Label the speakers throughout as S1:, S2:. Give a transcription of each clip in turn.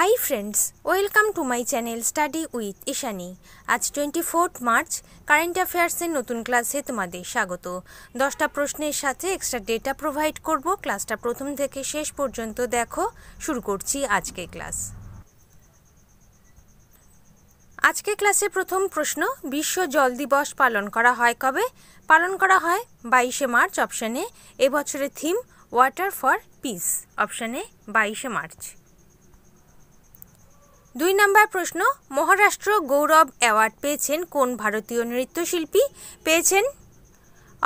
S1: high friends welcome to my channel study with Ishani আজ twenty fourth March current অ্যাফেয়ার্সের নতুন ক্লাসে তোমাদের স্বাগত দশটা প্রশ্নের সাথে এক্সট্রা ডেটা প্রোভাইড করব ক্লাসটা প্রথম থেকে শেষ পর্যন্ত দেখো শুরু করছি আজকে ক্লাস আজকে ক্লাসে প্রথম প্রশ্ন বিশ্ব জল দিবস পালন করা হয় কবে পালন করা হয় বাইশে মার্চ অপশানে এবছরের থিম ওয়াটার ফর পিস অপশানে বাইশে মার্চ দুই নম্বর প্রশ্ন মহারাষ্ট্র গৌরব অ্যাওয়ার্ড পেয়েছেন কোন ভারতীয় নৃত্যশিল্পী পেয়েছেন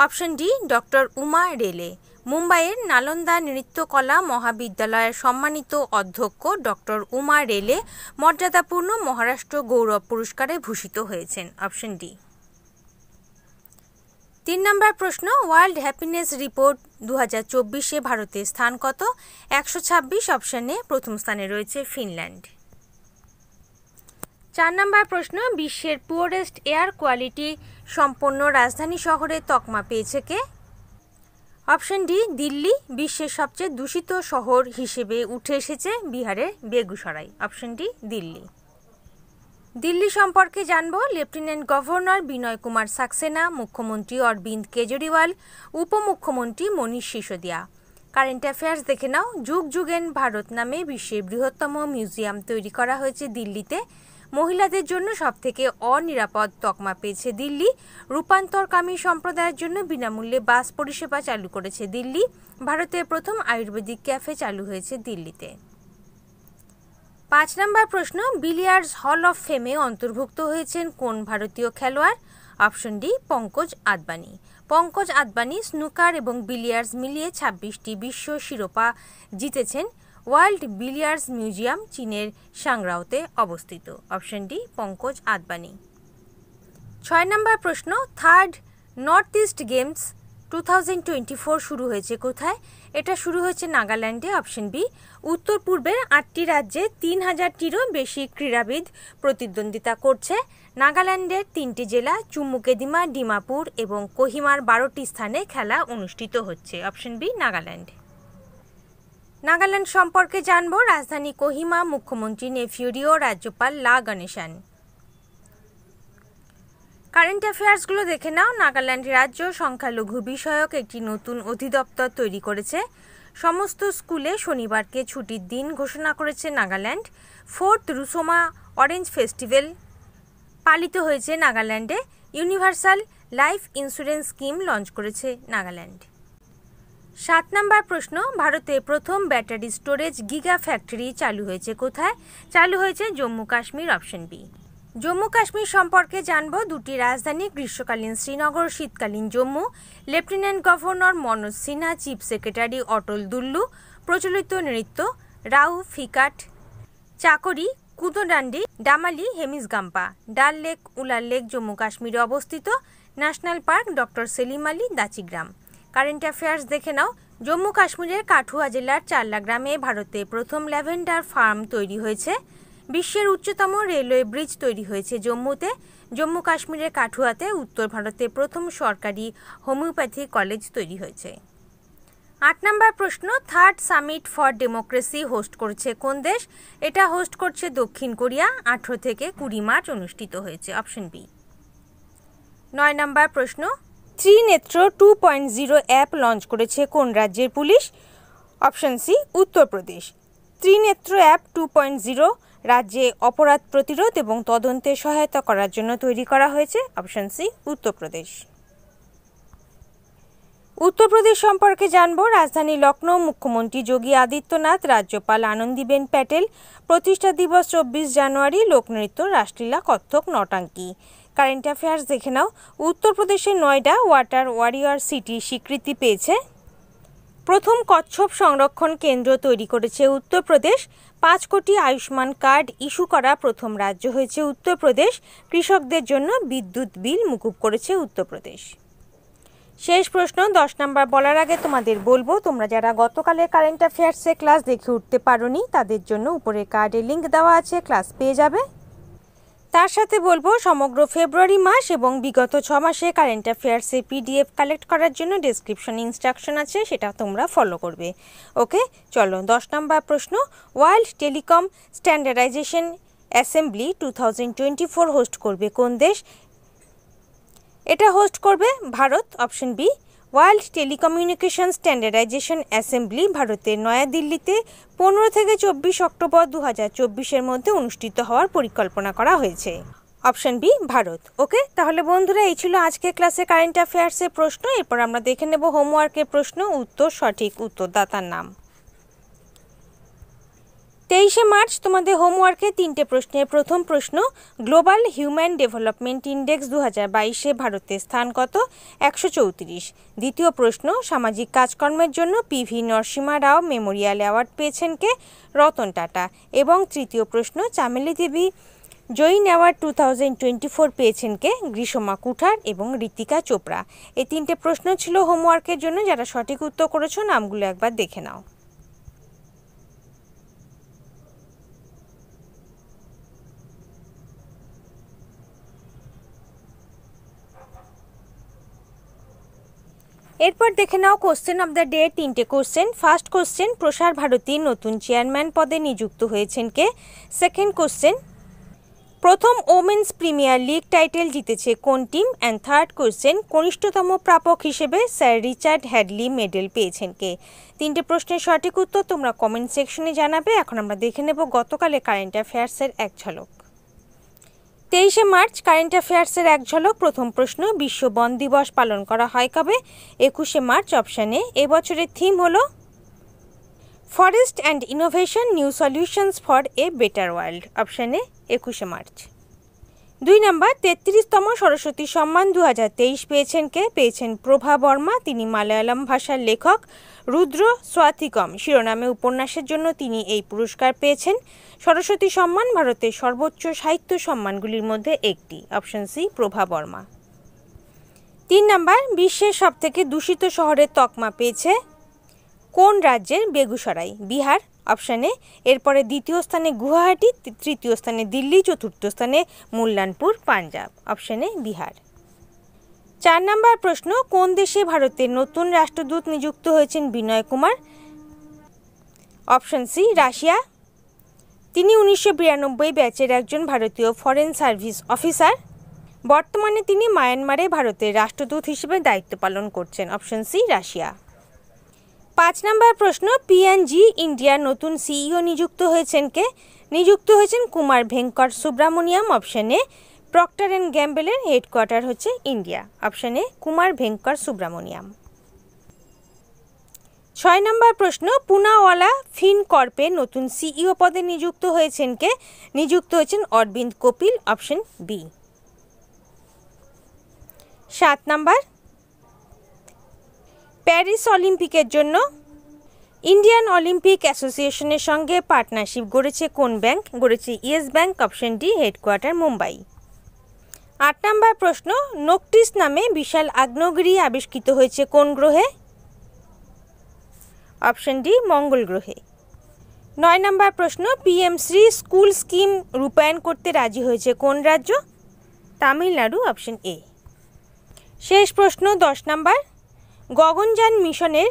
S1: অপশন ডি ডক্টর উমা রেলে মুম্বাইয়ের নালন্দা নৃত্যকলা মহাবিদ্যালয়ের সম্মানিত অধ্যক্ষ ডক্টর উমা রেলে মর্যাদাপূর্ণ মহারাষ্ট্র গৌরব পুরস্কারে ভূষিত হয়েছেন অপশন ডি তিন নম্বর প্রশ্ন ওয়ার্ল্ড হ্যাপিনেস রিপোর্ট দু হাজার চব্বিশে ভারতের স্থান কত একশো ছাব্বিশ অপশানে প্রথম স্থানে রয়েছে ফিনল্যান্ড চার নম্বর প্রশ্ন বিশ্বের পুয়ারেস্ট এয়ার কোয়ালিটি সম্পন্ন রাজধানী শহরে তকমা পেয়েছে কে অপশন ডি দিল্লি বিশ্বের সবচেয়ে দূষিত শহর হিসেবে উঠে এসেছে বিহারের বেগুসরাই অপশন ডি দিল্লি দিল্লি সম্পর্কে জানব লেফটেন্যান্ট গভর্নর বিনয় কুমার সাক্সেনা মুখ্যমন্ত্রী অরবিন্দ কেজরিওয়াল উপমুখ্যমন্ত্রী মনীষ সিসোদিয়া কারেন্ট অ্যাফেয়ার্স দেখে নাও যুগ যুগেন ভারত নামে বিশ্বের বৃহত্তম মিউজিয়াম তৈরি করা হয়েছে দিল্লিতে মহিলাদের জন্য সবথেকে অনিরাপদ তকমা পেয়েছে দিল্লি রূপান্তরকামী সম্প্রদায়ের জন্য বিনামূল্যে বাস পরিষেবা চালু করেছে দিল্লি ভারতের প্রথম আয়ুর্বেদিক ক্যাফে চালু হয়েছে দিল্লিতে পাঁচ নম্বর প্রশ্ন বিলিয়ার্ডস হল অফ ফেমে অন্তর্ভুক্ত হয়েছেন কোন ভারতীয় খেলোয়াড় option D Pankaj Advani Pankaj Advani snooker এবং বিলিয়ার্স মিলিয়ে ছাব্বিশটি বিশ্ব শিরোপা জিতেছেন ওয়ার্ল্ড বিলিয়ার্স মিউজিয়াম চীনের সাংরাওতে অবস্থিত অপশন ডি পঙ্কজ আদবানি ছয় নম্বর প্রশ্ন third North East games two thousand twenty four শুরু হয়েছে কোথায় এটা শুরু হয়েছে নাগাল্যান্ডে অপশন বি উত্তর পূর্বের আটটি রাজ্যে তিন হাজারটিরও বেশি ক্রীড়াবিদ প্রতিদ্বন্দ্বিতা করছে নাগাল্যান্ডের তিনটি জেলা চুম্মুকেদিমা ডিমাপুর এবং কোহিমার বারোটি স্থানে খেলা অনুষ্ঠিত হচ্ছে অপশন বি নাগাল্যান্ড নাগাল্যান্ড সম্পর্কে জানব রাজধানী কোহিমা মুখ্যমন্ত্রী নেফিউরিও রাজ্যপাল লা গণেশান কারেন্ট অ্যাফেয়ার্সগুলো দেখে নাও নাগাল্যান্ড রাজ্য সংখ্যালঘু বিষয়ক একটি নতুন অধিদপ্তর তৈরি করেছে সমস্ত স্কুলে শনিবারকে ছুটির দিন ঘোষণা করেছে Nagaland fourth Rusoma orange festival পালিত হয়েছে নাগাল্যান্ডে universal life insurance scheme launch করেছে নাগাল্যান্ড সাত নম্বর প্রশ্ন ভারতে প্রথম ব্যাটারি স্টোরেজ গিগা ফ্যাক্টরি চালু হয়েছে কোথায় চালু হয়েছে জম্মু কাশ্মীর অপশন বি জম্মু কাশ্মীর সম্পর্কে জানব দুটি রাজধানী গ্রীষ্মকালীন শ্রীনগর শীতকালীন Jammu lieutenant governor Manoj Sinha chief secretary Atal Dullu প্রচলিত নৃত্য রাউ ফিকাট চাকরি কুদোডান্ডি ডামালি হেমিসগাম্পা ডাল লেক উলার লেক জম্মু কাশ্মীরে অবস্থিত national park doctor Salim Ali Dachigam current affairs দেখে নাও জম্মু কাশ্মীরের কাঠুয়া জেলার চাল্লা গ্রামে ভারতে প্রথম ল্যাভেন্ডার ফার্ম তৈরি হয়েছে বিশ্বের উচ্চতম রেলওয়ে ব্রিজ তৈরি হয়েছে জম্মুতে জম্মু কাশ্মীরের কাঠুয়াতে উত্তর ভারতে প্রথম সরকারি হোমিওপ্যাথি কলেজ তৈরি হয়েছে আট নম্বর প্রশ্ন third summit for democracy host করছে কোন দেশ এটা হোস্ট করছে দক্ষিণ কোরিয়া আঠেরো থেকে কুড়ি মার্চ অনুষ্ঠিত হয়েছে অপশন বি নয় নম্বর প্রশ্ন Trinetra two point zero app launch করেছে কোন রাজ্যের police option C Uttar Pradesh Trinetra app two point zero রাজ্যে অপরাধ প্রতিরোধ এবং তদন্তে সহায়তা করার জন্য তৈরি করা হয়েছে অপশন সি উত্তরপ্রদেশ উত্তরপ্রদেশ সম্পর্কে জানব রাজধানী লখনৌ মুখ্যমন্ত্রী যোগী আদিত্যনাথ রাজ্যপাল আনন্দীবেন প্যাটেল প্রতিষ্ঠা দিবস চব্বিশ জানুয়ারি লোকনৃত্য রাসলীলা কত্থক নটাঙ্কি কারেন্ট অ্যাফেয়ার্স দেখে নাও উত্তরপ্রদেশের নয়ডা ওয়াটার ওয়ারিয়র সিটি স্বীকৃতি পেয়েছে প্রথম কচ্ছপ সংরক্ষণ কেন্দ্র তৈরি করেছে উত্তরপ্রদেশ পাঁচ কোটি আয়ুষ্মান কার্ড ইস্যু করা প্রথম রাজ্য হয়েছে উত্তরপ্রদেশ কৃষকদের জন্য বিদ্যুৎ বিল মুকুব করেছে উত্তরপ্রদেশ শেষ প্রশ্ন দশ নাম্বার বলার আগে তোমাদের বলবো তোমরা যারা গতকালের কারেন্ট অ্যাফেয়ার্সে ক্লাস দেখে উঠতে পারোনি তাদের জন্য উপরে কার্ডে লিঙ্ক দেওয়া আছে ক্লাস পেয়ে যাবে তার সাথে বলবো সমগ্র ফেব্রুয়ারি মাস এবং বিগত ছ মাসে কারেন্ট অ্যাফেয়ার্সে পিডিএফ কালেক্ট করার জন্য ডিসক্রিপশন ইনস্ট্রাকশন আছে সেটা তোমরা ফলো করবে ওকে চলো দশ নম্বর প্রশ্ন world telecom standardization assembly two thousand twenty four host করবে কোন দেশ এটা হোস্ট করবে Bharat option B world telecommunication standardization assembly ভারতের নয়াদিল্লিতে পনেরো থেকে চব্বিশ অক্টোবর দু হাজার চব্বিশের মধ্যে অনুষ্ঠিত হওয়ার পরিকল্পনা করা হয়েছে অপশন বি ভারত ওকে তাহলে বন্ধুরা এই ছিল আজকে ক্লাসে কারেন্ট অ্যাফেয়ার্সের প্রশ্ন এরপর আমরা দেখে নেব হোমওয়ার্কের প্রশ্ন উত্তর সঠিক উত্তরদাতার নাম তেইশে মার্চ তোমাদের হোমওয়ার্কে তিনটে প্রশ্নের প্রথম প্রশ্ন গ্লোবাল হিউম্যান ডেভেলপমেন্ট ইন্ডেক্স দু হাজার বাইশে ভারতের স্থান কত একশো চৌত্রিশ দ্বিতীয় প্রশ্ন সামাজিক কাজকর্মের জন্য পিভি নরসিমা রাও মেমোরিয়াল অ্যাওয়ার্ড পেয়েছেন কে রতন টাটা এবং তৃতীয় প্রশ্ন Chameli Devi Jain award two thousand twenty four পেয়েছেন কে গ্রীষ্মা কুঠার এবং ঋতিকা চোপড়া এই তিনটে প্রশ্ন ছিল হোমওয়ার্কের জন্য যারা সঠিক উত্তর করেছ নামগুলো একবার দেখে নাও এরপর দেখে নাও কোশ্চেন অব দ্য ডে তিনটে question first question Prasar Bharati নতুন চেয়ারম্যান পদে নিযুক্ত হয়েছেন কে সেকেন্ড কোশ্চেন প্রথম ওমেন্স প্রিমিয়ার লিগ টাইটেল জিতেছে কোন টিম অ্যান্ড থার্ড কোশ্চেন কনিষ্ঠতম প্রাপক হিসেবে স্যার রিচার্ড হ্যাডলি মেডেল পেয়েছেন কে তিনটে প্রশ্নের সঠিক উত্তর তোমরা কমেন্ট সেকশনে জানাবে এখন আমরা দেখে নেব গতকালে কারেন্ট অ্যাফেয়ার্সের এক ঝলক তেইশে মার্চ কারেন্ট অ্যাফেয়ার্সের এক ঝলক প্রথম প্রশ্ন বিশ্ব বন দিবস পালন করা হয় কবে একুশে মার্চ অপশানে এবছরের থিম হল forest and innovation new solutions for a better world অপশানে একুশে মার্চ দুই নম্বর তেত্রিশতম সরস্বতী সম্মান দু পেয়েছেন কে পেয়েছেন প্রভা বর্মা তিনি মালয়ালম ভাষার লেখক রুদ্র স্বাতিকম শিরোনামে উপন্যাসের জন্য তিনি এই পুরস্কার পেয়েছেন সরস্বতী সম্মান ভারতের সর্বোচ্চ সাহিত্য সম্মানগুলির মধ্যে একটি অপশন সি প্রভা বর্মা তিন নম্বর বিশ্বের সবথেকে দূষিত শহরের তকমা পেয়েছে কোন রাজ্যের বেগুসরাই বিহার অপশানে এরপরে দ্বিতীয় স্থানে গুয়াহাটি তৃতীয় স্থানে দিল্লি চতুর্থ স্থানে মুল্লানপুর পাঞ্জাব অপশানে বিহার চার নম্বর প্রশ্ন কোন দেশে ভারতের নতুন রাষ্ট্রদূত নিযুক্ত হয়েছেন Vinay Kumar option C Russia তিনি উনিশশো বিরানব্বই ব্যাচের একজন ভারতীয় ফরেন সার্ভিস অফিসার বর্তমানে তিনি মায়ানমারে ভারতের রাষ্ট্রদূত হিসেবে দায়িত্ব পালন করছেন অপশন সি রাশিয়া পাঁচ নম্বর প্রশ্ন পিএনজি ইন্ডিয়ার নতুন সিইও e নিযুক্ত হয়েছেন কে নিযুক্ত হয়েছেন কুমার ভেঙ্কট সুব্রামণিয়াম অপশনে প্রক্টার অ্যান্ড গ্যাম্বেলের হেডকোয়ার্টার হচ্ছে ইন্ডিয়া অপশানে কুমার ভেঙ্কর সুব্রামণিয়াম ছয় নম্বর প্রশ্ন পুনাওয়ালা ফিন কর্পে নতুন সিইও পদে নিযুক্ত হয়েছেন কে নিযুক্ত হয়েছেন অরবিন্দ কপিল অপশন বি সাত নম্বর প্যারিস অলিম্পিকের জন্য ইন্ডিয়ান অলিম্পিক অ্যাসোসিয়েশনের সঙ্গে পার্টনারশিপ গড়েছে কোন ব্যাংক গড়েছে Yes Bank option D headquarter Mumbai আট নম্বর প্রশ্ন নোকটিস নামে বিশাল আগ্নেয়গিরি আবিষ্কৃত হয়েছে কোন গ্রহে অপশন ডি মঙ্গল গ্রহে নয় নম্বর প্রশ্ন পিএম শ্রী স্কুল স্কিম রূপায়ণ করতে রাজি হয়েছে কোন রাজ্য তামিলনাড়ু অপশন এ শেষ প্রশ্ন দশ নম্বর গগনযান মিশনের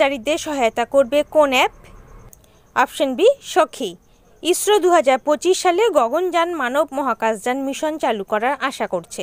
S1: জারিদের সহায়তা করবে কোন অ্যাপ অপশন বি সখী ইসরো দু সালে গগনযান মানব মহাকাশযান মিশন চালু করার আশা করছে